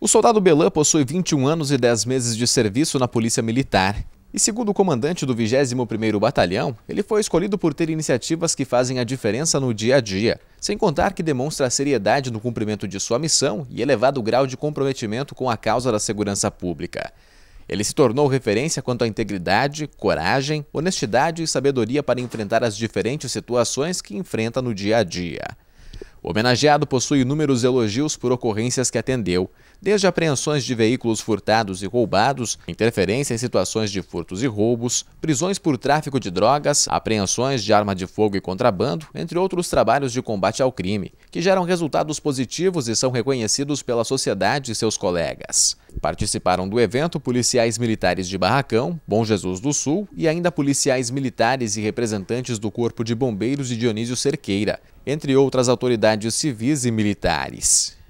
O soldado Belan possui 21 anos e 10 meses de serviço na Polícia Militar. E segundo o comandante do 21º Batalhão, ele foi escolhido por ter iniciativas que fazem a diferença no dia a dia, sem contar que demonstra seriedade no cumprimento de sua missão e elevado grau de comprometimento com a causa da segurança pública. Ele se tornou referência quanto à integridade, coragem, honestidade e sabedoria para enfrentar as diferentes situações que enfrenta no dia a dia. O homenageado possui inúmeros elogios por ocorrências que atendeu, desde apreensões de veículos furtados e roubados, interferência em situações de furtos e roubos, prisões por tráfico de drogas, apreensões de arma de fogo e contrabando, entre outros trabalhos de combate ao crime, que geram resultados positivos e são reconhecidos pela sociedade e seus colegas. Participaram do evento policiais militares de Barracão, Bom Jesus do Sul e ainda policiais militares e representantes do Corpo de Bombeiros de Dionísio Cerqueira, entre outras autoridades civis e militares.